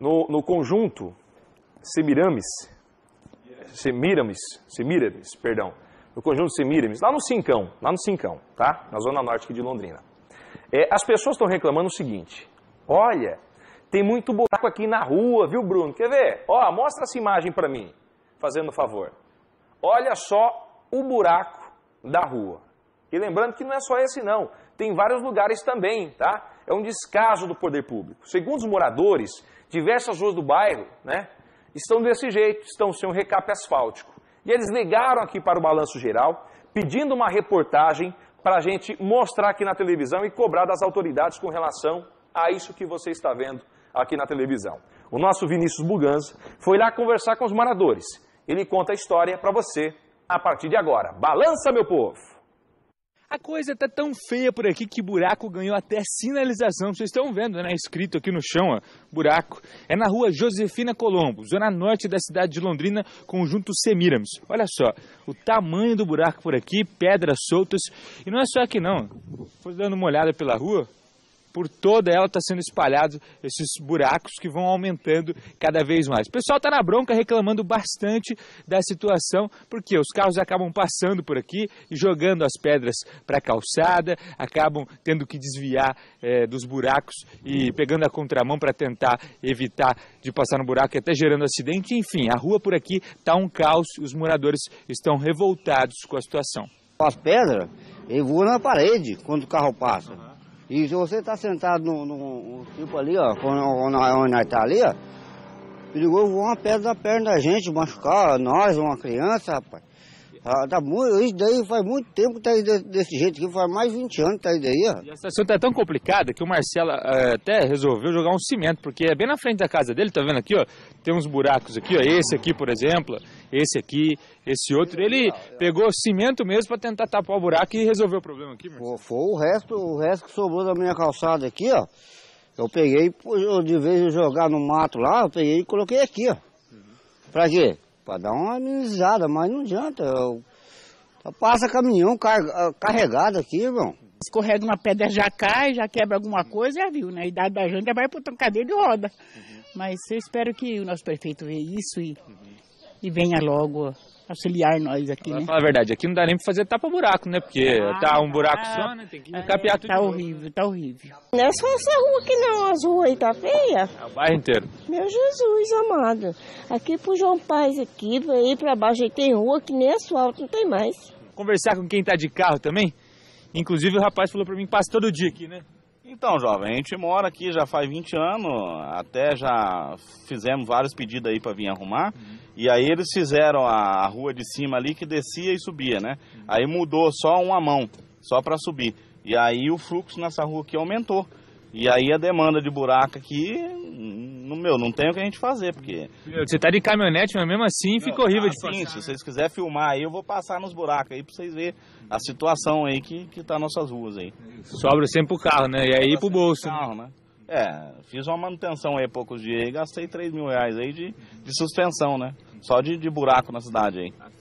no, no conjunto Semiramis, Semiramis, Semiramis, perdão, no conjunto Semiramis, lá no Cincão, lá no Cincão, tá? Na zona norte aqui de Londrina. É, as pessoas estão reclamando o seguinte: olha, tem muito buraco aqui na rua, viu, Bruno? Quer ver? Ó, mostra essa imagem para mim, fazendo favor. Olha só o buraco da rua. E lembrando que não é só esse não, tem vários lugares também, tá? É um descaso do poder público. Segundo os moradores, diversas ruas do bairro né, estão desse jeito, estão sem um recape asfáltico. E eles ligaram aqui para o Balanço Geral, pedindo uma reportagem para a gente mostrar aqui na televisão e cobrar das autoridades com relação a isso que você está vendo aqui na televisão. O nosso Vinícius Bugans foi lá conversar com os moradores. Ele conta a história para você a partir de agora. Balança, meu povo! A coisa tá tão feia por aqui que buraco ganhou até sinalização. Vocês estão vendo, né? Escrito aqui no chão, ó, buraco. É na rua Josefina Colombo, zona norte da cidade de Londrina, conjunto Semiramis. Olha só, o tamanho do buraco por aqui, pedras soltas. E não é só aqui não. Foi dando uma olhada pela rua, por toda ela está sendo espalhados esses buracos que vão aumentando cada vez mais. O pessoal está na bronca reclamando bastante da situação, porque os carros acabam passando por aqui e jogando as pedras para a calçada, acabam tendo que desviar é, dos buracos e pegando a contramão para tentar evitar de passar no buraco e até gerando acidente. Enfim, a rua por aqui está um caos e os moradores estão revoltados com a situação. As pedras voam na parede quando o carro passa. E se você tá sentado no, no tipo ali, ó, onde, nós tá ali, ó, voar uma pedra da perna da gente, machucar nós, uma criança, rapaz. Ah, tá muito, isso daí faz muito tempo que tá aí desse jeito aqui, faz mais de 20 anos que tá aí daí, ó. E a situação é tão complicada que o Marcelo é, até resolveu jogar um cimento, porque é bem na frente da casa dele, tá vendo aqui, ó? Tem uns buracos aqui, ó. Esse aqui, por exemplo, esse aqui, esse outro. Ele pegou cimento mesmo para tentar tapar o buraco e resolver o problema aqui, Marcelo. Foi o resto, o resto que sobrou da minha calçada aqui, ó. Eu peguei, de vez de jogar no mato lá, eu peguei e coloquei aqui, ó. Pra quê? para dar uma amenizada, mas não adianta. Eu, passa caminhão car, ah, carregado aqui, irmão. Escorrega uma pedra, já cai, já quebra alguma coisa, já é viu, né? A idade da gente já vai para cadeia de roda. Uhum. Mas eu espero que o nosso prefeito veja isso e, uhum. e venha logo auxiliar nós aqui, Agora, né? Falar a verdade, aqui não dá nem pra fazer tapa-buraco, né? Porque ah, tá um buraco ah, só, né? Tem que é, capear é, tudo. Tá horrível, né? tá horrível. Não é só essa rua aqui não, as ruas aí tá feia. É o bairro inteiro. Meu Jesus amado, aqui pro João Paz, aqui, aí pra baixo, aí tem rua que nem asfalto, não tem mais. Conversar com quem tá de carro também? Inclusive o rapaz falou pra mim que passa todo dia aqui, né? Então, jovem, a gente mora aqui já faz 20 anos, até já fizemos vários pedidos aí para vir arrumar. Uhum. E aí eles fizeram a rua de cima ali que descia e subia, né? Uhum. Aí mudou só uma mão, só para subir. E aí o fluxo nessa rua aqui aumentou. E aí a demanda de buraco aqui meu, não tem o que a gente fazer, porque. Você tá de caminhonete, mas mesmo assim fica horrível tá de assim, passar. Se né? vocês quiserem filmar aí, eu vou passar nos buracos aí pra vocês verem a situação aí que, que tá nossas ruas aí. Sobra sempre pro carro, né? E aí para pro bolso. Né? carro, né? É, fiz uma manutenção aí há poucos dias e gastei 3 mil reais aí de, de suspensão, né? Só de, de buraco na cidade aí.